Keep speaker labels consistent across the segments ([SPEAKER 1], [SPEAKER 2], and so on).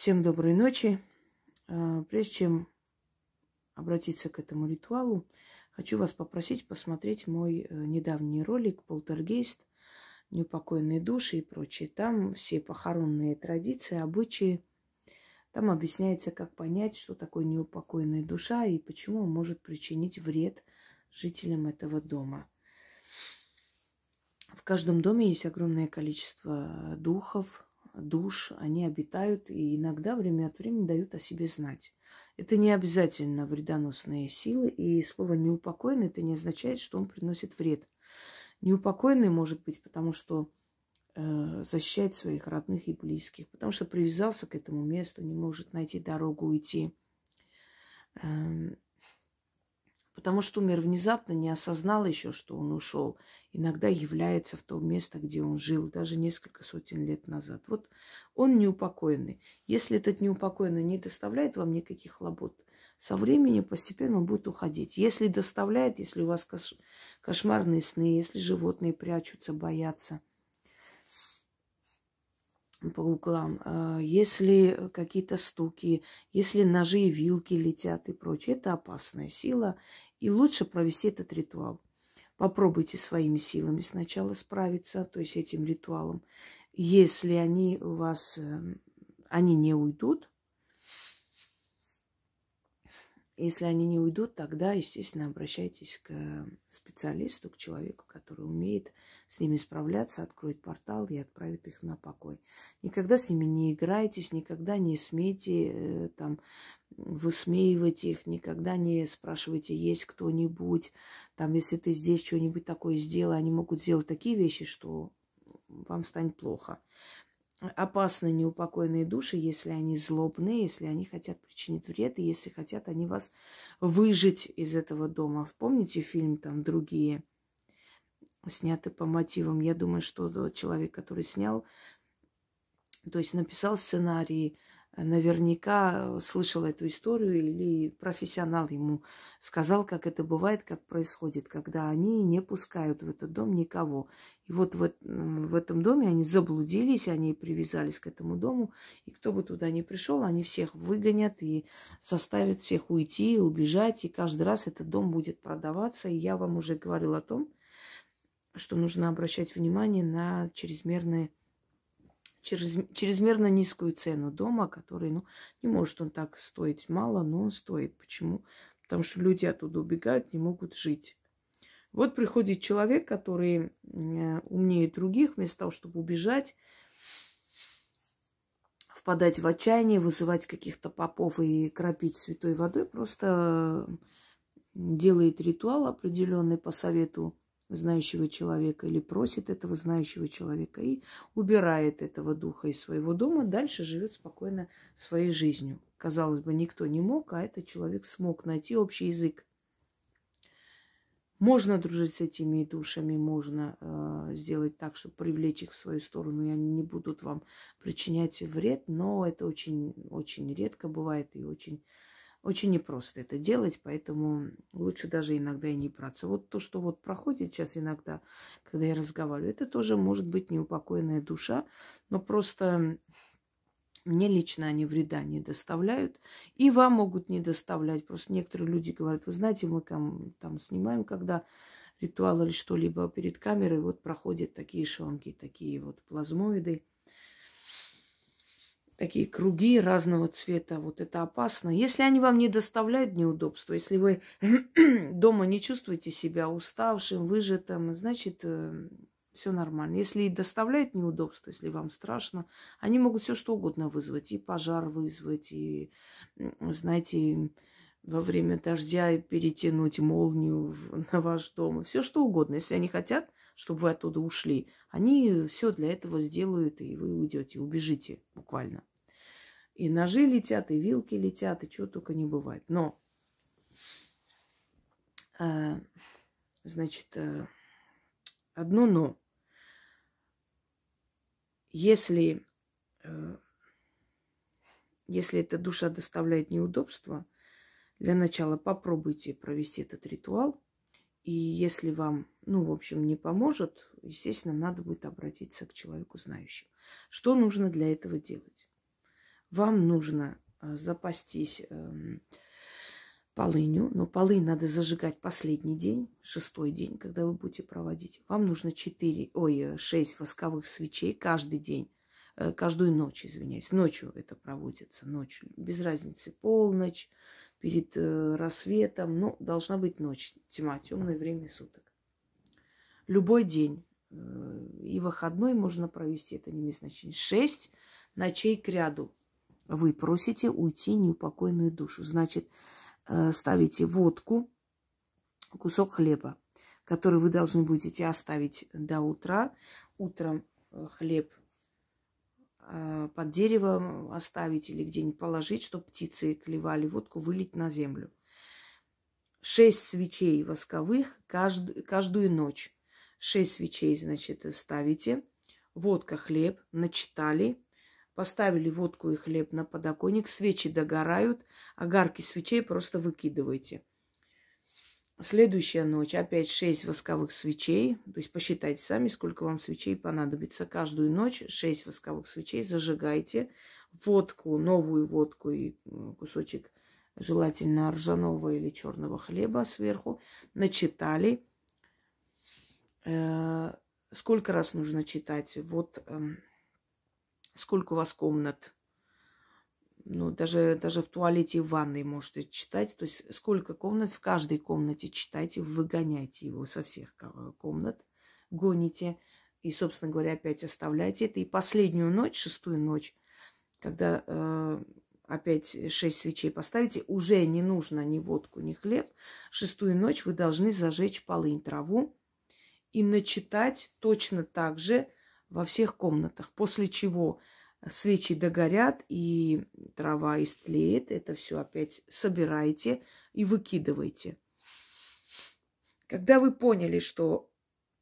[SPEAKER 1] Всем доброй ночи. А, прежде чем обратиться к этому ритуалу, хочу вас попросить посмотреть мой э, недавний ролик «Полтергейст», «Неупокоенные души» и прочее. Там все похоронные традиции, обычаи. Там объясняется, как понять, что такое неупокоенная душа и почему он может причинить вред жителям этого дома. В каждом доме есть огромное количество духов, душ, они обитают и иногда время от времени дают о себе знать. Это не обязательно вредоносные силы, и слово «неупокоенный» это не означает, что он приносит вред. Неупокоенный может быть, потому что э, защищает своих родных и близких, потому что привязался к этому месту, не может найти дорогу уйти, э, потому что умер внезапно, не осознал еще, что он ушел, иногда является в то место, где он жил, даже несколько сотен лет назад. Вот он неупокоенный. Если этот неупокоенный не доставляет вам никаких хлопот, со временем постепенно он будет уходить. Если доставляет, если у вас кош... кошмарные сны, если животные прячутся, боятся по углам, э, если какие-то стуки, если ножи и вилки летят и прочее, это опасная сила. И лучше провести этот ритуал. Попробуйте своими силами сначала справиться, то есть этим ритуалом. Если они у вас, э, они не уйдут, если они не уйдут, тогда, естественно, обращайтесь к э, специалисту, к человеку, который умеет с ними справляться, откроет портал и отправит их на покой. Никогда с ними не играйтесь, никогда не смейте э, там высмеивайте их, никогда не спрашивайте, есть кто-нибудь. Там, если ты здесь что-нибудь такое сделай, они могут сделать такие вещи, что вам станет плохо. Опасны неупокоенные души, если они злобные, если они хотят причинить вред, и если хотят они вас выжить из этого дома. Помните фильм там «Другие»? Сняты по мотивам. Я думаю, что человек, который снял, то есть написал сценарий, наверняка слышал эту историю или профессионал ему сказал, как это бывает, как происходит, когда они не пускают в этот дом никого. И вот в, в этом доме они заблудились, они привязались к этому дому, и кто бы туда ни пришел, они всех выгонят и заставят всех уйти, убежать, и каждый раз этот дом будет продаваться. И я вам уже говорила о том, что нужно обращать внимание на чрезмерные через, чрезмерно низкую цену дома, который, ну, не может он так стоить мало, но он стоит. Почему? Потому что люди оттуда убегают, не могут жить. Вот приходит человек, который умнее других, вместо того, чтобы убежать, впадать в отчаяние, вызывать каких-то попов и кропить святой водой, просто делает ритуал определенный по совету знающего человека или просит этого знающего человека и убирает этого духа из своего дома, дальше живет спокойно своей жизнью. Казалось бы, никто не мог, а этот человек смог найти общий язык. Можно дружить с этими душами, можно э, сделать так, чтобы привлечь их в свою сторону, и они не будут вам причинять вред, но это очень, очень редко бывает и очень очень непросто это делать, поэтому лучше даже иногда и не браться. Вот то, что вот проходит сейчас иногда, когда я разговариваю, это тоже может быть неупокоенная душа, но просто мне лично они вреда не доставляют, и вам могут не доставлять. Просто некоторые люди говорят, вы знаете, мы там, снимаем, когда ритуал или что-либо перед камерой, вот проходят такие шонки, такие вот плазмоиды такие круги разного цвета. Вот это опасно. Если они вам не доставляют неудобства, если вы дома не чувствуете себя уставшим, выжатым, значит, э, все нормально. Если и доставляют неудобства, если вам страшно, они могут все что угодно вызвать. И пожар вызвать, и, знаете, во время дождя перетянуть молнию в, на ваш дом. Все что угодно. Если они хотят, чтобы вы оттуда ушли, они все для этого сделают, и вы уйдете, убежите буквально. И ножи летят, и вилки летят, и чего только не бывает. Но, э, значит, э, одно но. Если, э, если эта душа доставляет неудобства, для начала попробуйте провести этот ритуал. И если вам, ну, в общем, не поможет, естественно, надо будет обратиться к человеку знающему. Что нужно для этого делать? вам нужно э, запастись эм, полынью, но полынь надо зажигать последний день, шестой день, когда вы будете проводить. Вам нужно 4, ой, 6 э, восковых свечей каждый день, э, каждую ночь, извиняюсь. Ночью это проводится, ночью. Без разницы, полночь, перед рассветом, но должна быть ночь, тьма, темное время суток. Любой день и выходной можно провести, это не имеет значения. Шесть ночей к ряду – вы просите уйти неупокойную душу. Значит, э, ставите водку, кусок хлеба, который вы должны будете оставить до утра. Утром э, хлеб э, под деревом оставить или где-нибудь положить, чтобы птицы клевали водку, вылить на землю. Шесть свечей восковых кажд... каждую ночь. Шесть свечей, значит, ставите. Водка, хлеб, начитали – Поставили водку и хлеб на подоконник, свечи догорают, огарки а свечей просто выкидывайте. Следующая ночь опять 6 восковых свечей. То есть посчитайте сами, сколько вам свечей понадобится. Каждую ночь 6 восковых свечей зажигайте. Водку, новую водку и кусочек желательно ржаного или черного хлеба сверху. Начитали. Э, сколько раз нужно читать? Вот эм, Сколько у вас комнат? Ну, даже, даже в туалете и в ванной можете читать. То есть сколько комнат? В каждой комнате читайте, выгоняйте его со всех комнат, гоните. И, собственно говоря, опять оставляйте это. И последнюю ночь, шестую ночь, когда э, опять шесть свечей поставите, уже не нужно ни водку, ни хлеб. Шестую ночь вы должны зажечь полынь траву и начитать точно так же – во всех комнатах, после чего э, свечи догорят и трава истлеет. Это все опять собираете и выкидываете. Когда вы поняли, что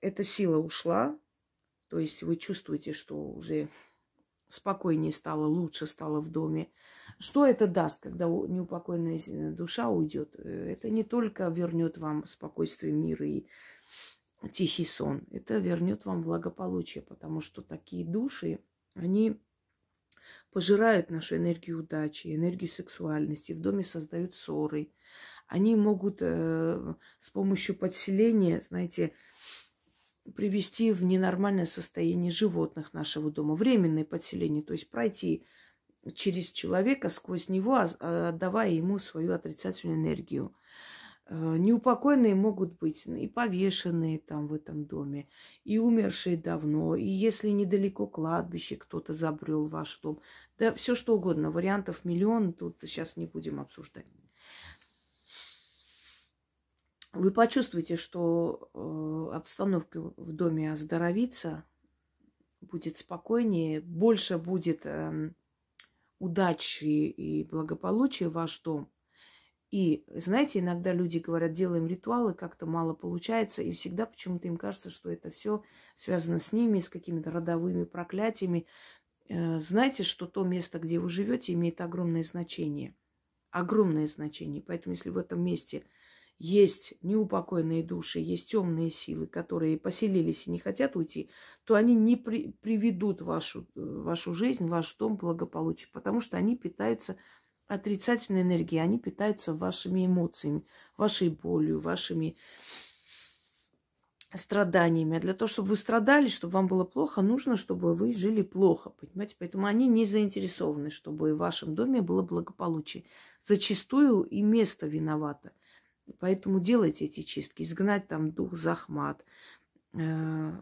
[SPEAKER 1] эта сила ушла, то есть вы чувствуете, что уже спокойнее стало, лучше стало в доме. Что это даст, когда неупокойная э, душа уйдет? Э, это не только вернет вам спокойствие, мир и тихий сон. Это вернет вам благополучие, потому что такие души, они пожирают нашу энергию удачи, энергию сексуальности, в доме создают ссоры. Они могут э, с помощью подселения, знаете, привести в ненормальное состояние животных нашего дома, временное подселение, то есть пройти через человека, сквозь него, а, а, отдавая ему свою отрицательную энергию. Э, неупокойные могут быть ну, и повешенные там в этом доме, и умершие давно, и если недалеко кладбище кто-то забрел ваш дом. Да все что угодно, вариантов миллион, тут сейчас не будем обсуждать. Вы почувствуете, что э, обстановка в доме оздоровится, будет спокойнее, больше будет эм, удачи и благополучия в ваш дом – и, знаете, иногда люди говорят, делаем ритуалы, как-то мало получается, и всегда почему-то им кажется, что это все связано с ними, с какими-то родовыми проклятиями. Э, знаете, что то место, где вы живете, имеет огромное значение. Огромное значение. Поэтому, если в этом месте есть неупокоенные души, есть темные силы, которые поселились и не хотят уйти, то они не при, приведут вашу, э, вашу жизнь, ваш дом благополучие, потому что они питаются отрицательной энергии. Они питаются вашими эмоциями, вашей болью, вашими страданиями. А для того, чтобы вы страдали, чтобы вам было плохо, нужно, чтобы вы жили плохо, понимаете? Поэтому они не заинтересованы, чтобы в вашем доме было благополучие. Зачастую и место виновато. Поэтому делайте эти чистки. Изгнать там дух захмат, э-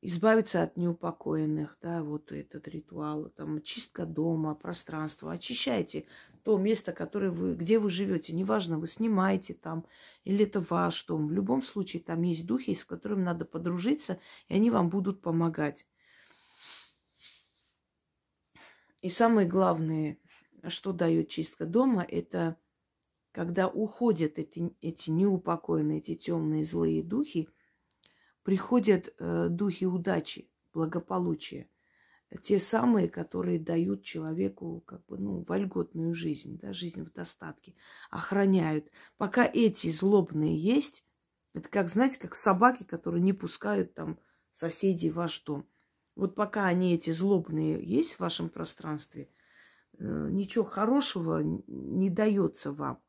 [SPEAKER 1] избавиться от неупокоенных, да, вот этот ритуал, там, чистка дома, пространство очищайте то место, которое вы, где вы живете, неважно, вы снимаете там, или это ваш дом, в любом случае там есть духи, с которыми надо подружиться, и они вам будут помогать. И самое главное, что дает чистка дома, это когда уходят эти, эти неупокоенные, эти темные злые духи – приходят э, духи удачи, благополучия. Те самые, которые дают человеку как бы, ну, вольготную жизнь, да, жизнь в достатке, охраняют. Пока эти злобные есть, это как, знаете, как собаки, которые не пускают там соседей в ваш дом. Вот пока они эти злобные есть в вашем пространстве, э, ничего хорошего не дается вам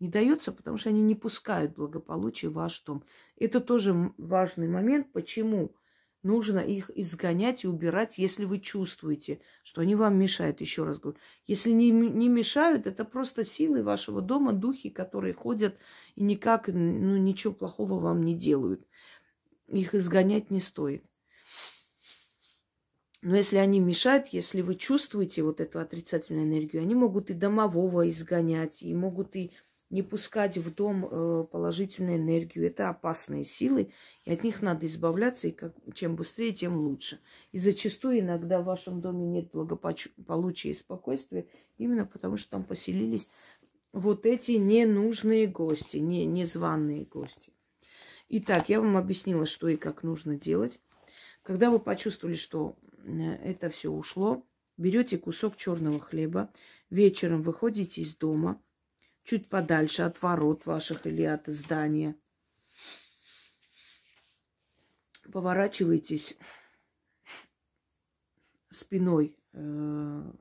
[SPEAKER 1] не дается, потому что они не пускают благополучие в ваш дом. Это тоже важный момент, почему нужно их изгонять и убирать, если вы чувствуете, что они вам мешают. Еще раз говорю, если не, не мешают, это просто силы вашего дома, духи, которые ходят и никак, ну, ничего плохого вам не делают. Их изгонять не стоит. Но если они мешают, если вы чувствуете вот эту отрицательную энергию, они могут и домового изгонять, и могут и не пускать в дом э, положительную энергию. Это опасные силы, и от них надо избавляться, и как, чем быстрее, тем лучше. И зачастую иногда в вашем доме нет благополучия и спокойствия, именно потому что там поселились вот эти ненужные гости, не, незваные гости. Итак, я вам объяснила, что и как нужно делать. Когда вы почувствовали, что э, это все ушло, берете кусок черного хлеба, вечером выходите из дома – чуть подальше от ворот ваших или от здания. Поворачивайтесь спиной э,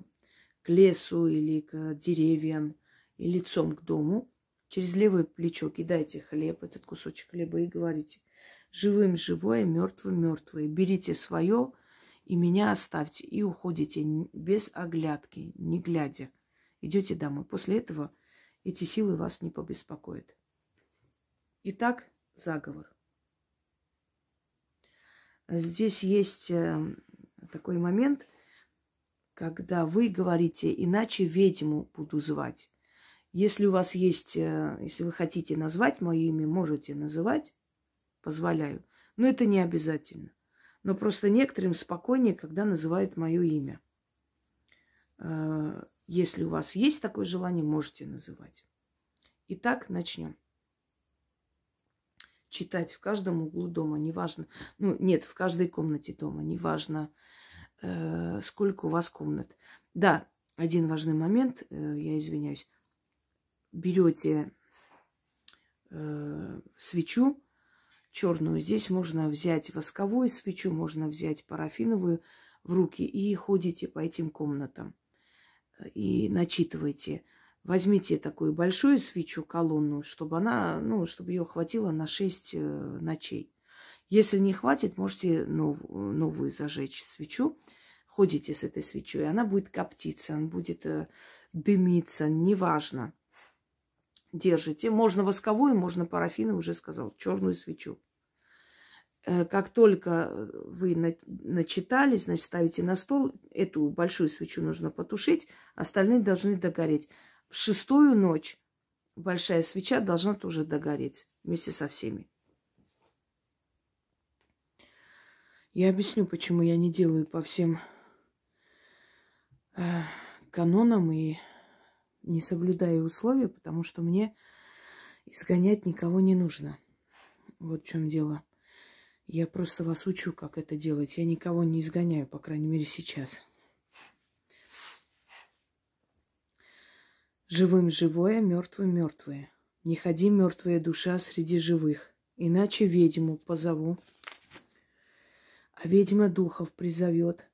[SPEAKER 1] к лесу или к деревьям и лицом к дому. Через левое плечо кидайте хлеб, этот кусочек хлеба, и говорите «Живым живое, мертвым мертвое». Берите свое и меня оставьте, и уходите без оглядки, не глядя. Идете домой. После этого – эти силы вас не побеспокоят. Итак, заговор. Здесь есть э, такой момент, когда вы говорите, иначе ведьму буду звать. Если у вас есть, э, если вы хотите назвать мое имя, можете называть, позволяю. Но это не обязательно. Но просто некоторым спокойнее, когда называют мое имя. Э, если у вас есть такое желание, можете называть. Итак, начнем. Читать в каждом углу дома, неважно. Ну, нет, в каждой комнате дома, неважно, э, сколько у вас комнат. Да, один важный момент, э, я извиняюсь. Берете э, свечу черную. Здесь можно взять восковую свечу, можно взять парафиновую в руки и ходите по этим комнатам и начитывайте. Возьмите такую большую свечу, колонну, чтобы она, ну, чтобы ее хватило на 6 э, ночей. Если не хватит, можете нов, новую зажечь свечу. Ходите с этой свечой, она будет коптиться, она будет э, дымиться, неважно. Держите. Можно восковую, можно парафину, уже сказал, черную свечу. Э, как только вы начитались, значит, ставите на стол, эту большую свечу нужно потушить, остальные должны догореть. В шестую ночь большая свеча должна тоже догореть вместе со всеми. Я объясню, почему я не делаю по всем э, канонам и не соблюдаю условия, потому что мне изгонять никого не нужно. Вот в чем дело. Я просто вас учу, как это делать. Я никого не изгоняю, по крайней мере, сейчас. Живым живое, мертвым мертвые. Не ходи, мертвая душа, среди живых. Иначе ведьму позову. А ведьма духов призовет.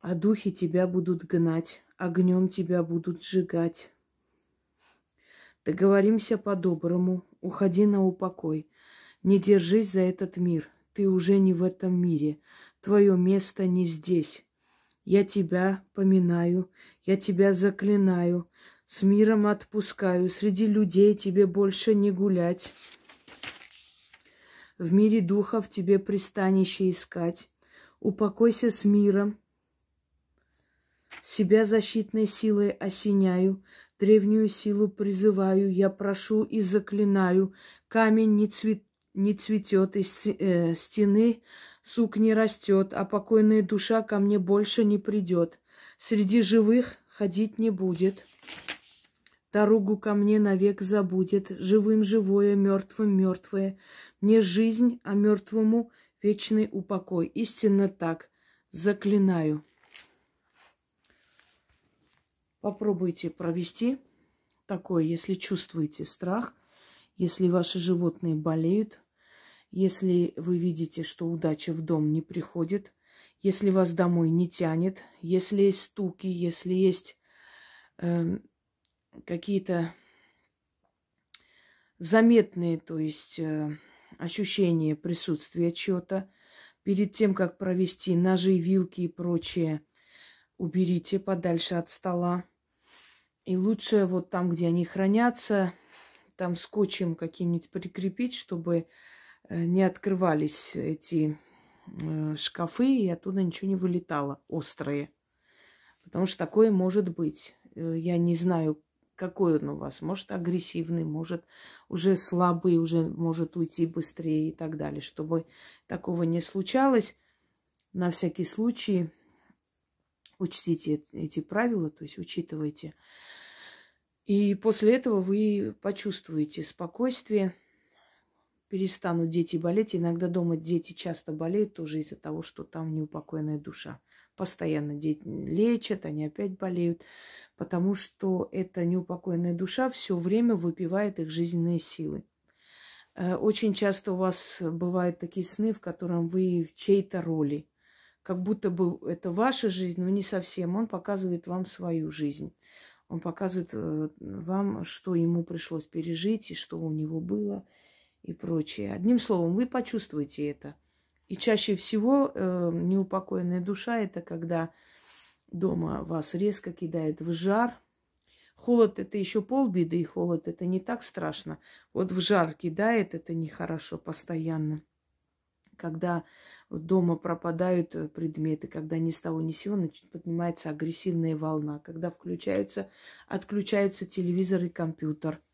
[SPEAKER 1] А духи тебя будут гнать, огнем тебя будут сжигать. Договоримся по-доброму. Уходи на упокой. Не держись за этот мир. Ты уже не в этом мире. Твое место не здесь. Я тебя поминаю, я тебя заклинаю. С миром отпускаю. Среди людей тебе больше не гулять. В мире духов тебе пристанище искать. Упокойся с миром. Себя защитной силой осеняю, древнюю силу призываю, я прошу и заклинаю. Камень не цвет не цветет, из э, стены сук не растет, а покойная душа ко мне больше не придет. Среди живых ходить не будет. Дорогу ко мне навек забудет, живым живое, мертвым мертвое. Мне жизнь, а мертвому вечный упокой. Истинно так. Заклинаю. Попробуйте провести такое, если чувствуете страх, если ваши животные болеют – если вы видите, что удача в дом не приходит, если вас домой не тянет, если есть стуки, если есть э, какие-то заметные, то есть э, ощущения присутствия чего-то, перед тем, как провести ножи, вилки и прочее, уберите подальше от стола. И лучше вот там, где они хранятся, там скотчем каким-нибудь прикрепить, чтобы Э, не открывались эти э, шкафы, и оттуда ничего не вылетало острое. Потому что такое может быть. Э, я не знаю, какой он у вас. Может, агрессивный, может, уже слабый, уже может уйти быстрее и так далее. Чтобы такого не случалось, на всякий случай учтите эти правила, то есть учитывайте. И после этого вы почувствуете спокойствие – перестанут дети болеть. Иногда дома дети часто болеют тоже из-за того, что там неупокоенная душа. Постоянно дети лечат, они опять болеют, потому что эта неупокоенная душа все время выпивает их жизненные силы. Э, очень часто у вас бывают такие сны, в котором вы в чьей-то роли. Как будто бы это ваша жизнь, но не совсем. Он показывает вам свою жизнь. Он показывает э, вам, что ему пришлось пережить и что у него было – и прочее. Одним словом, вы почувствуете это. И чаще всего э, неупокоенная душа это когда дома вас резко кидает в жар. Холод это еще полбеды, и холод это не так страшно. Вот в жар кидает, это нехорошо постоянно. Когда дома пропадают э, предметы, когда ни с того ни сего сего поднимается агрессивная волна, когда включаются, отключаются телевизор и компьютер –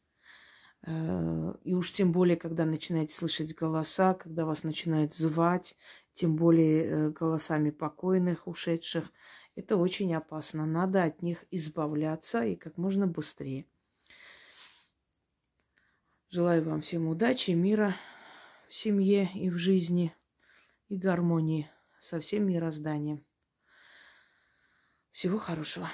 [SPEAKER 1] Э, и уж тем более, когда начинаете слышать голоса, когда вас начинают звать, тем более э, голосами покойных, ушедших, это очень опасно. Надо от них избавляться и как можно быстрее. Желаю вам всем удачи, мира в семье и в жизни, и гармонии со всем мирозданием. Всего хорошего.